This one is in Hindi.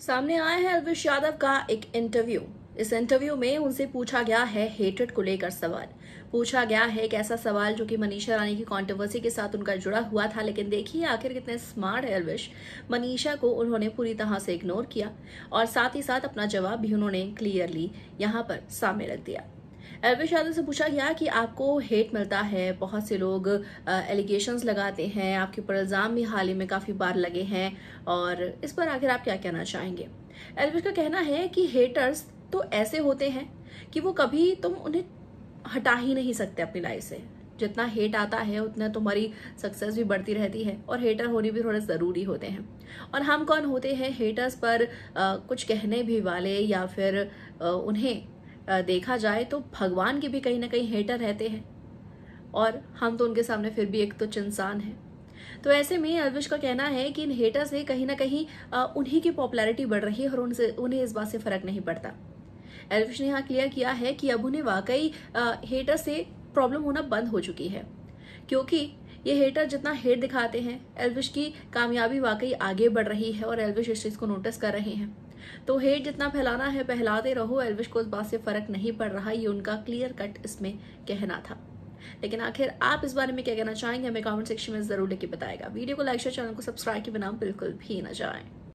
सामने आया है अल्पेश यादव का एक इंटरव्यू इस इंटरव्यू में उनसे पूछा गया है हेटेड को लेकर सवाल पूछा गया है एक ऐसा सवाल जो कि मनीषा रानी की कंट्रोवर्सी के साथ उनका जुड़ा हुआ था लेकिन देखिए आखिर कितने स्मार्ट है अलविश मनीषा को उन्होंने पूरी तरह से इग्नोर किया और साथ ही साथ अपना जवाब भी उन्होंने क्लियरली यहाँ पर सामने रख दिया एलविश यादव से पूछा गया कि आपको हेट मिलता है बहुत से लोग एलिगेशंस लगाते हैं आपके ऊपर इल्ज़ाम भी हाल ही में काफ़ी बार लगे हैं और इस पर आखिर आप क्या कहना चाहेंगे एलविश का कहना है कि हेटर्स तो ऐसे होते हैं कि वो कभी तुम उन्हें हटा ही नहीं सकते अपनी लाइफ से जितना हेट आता है उतना तुम्हारी सक्सेस भी बढ़ती रहती है और हेटर होने भी थोड़े ज़रूरी होते हैं और हम कौन होते हैं हेटर्स पर आ, कुछ कहने भी वाले या फिर आ, उन्हें देखा जाए तो भगवान के भी कहीं ना कहीं हेटर रहते हैं और हम तो उनके सामने फिर भी एक तो इंसान है तो ऐसे में अलविश का कहना है कि इन हेटर से कहीं ना कहीं उन्हीं की पॉपुलैरिटी बढ़ रही है और उनसे उन्हें इस बात से फर्क नहीं पड़ता एलविश ने यहाँ क्लियर किया है कि अब उन्हें वाकई हेटर से प्रॉब्लम होना बंद हो चुकी है क्योंकि ये हेटर जितना हेट दिखाते हैं एलविश की कामयाबी वाकई आगे बढ़ रही है और एल्विश इस चीज़ को नोटिस कर रहे हैं तो हेट जितना फैलाना है फैलाते रहो एलविश को इस बात से फर्क नहीं पड़ रहा ये उनका क्लियर कट इसमें कहना था लेकिन आखिर आप इस बारे में क्या कहना चाहेंगे हमें कमेंट सेक्शन में जरूर लेके बताएगा वीडियो को लाइक शेयर चैनल को सब्सक्राइब के बिना बिल्कुल भी ना जाए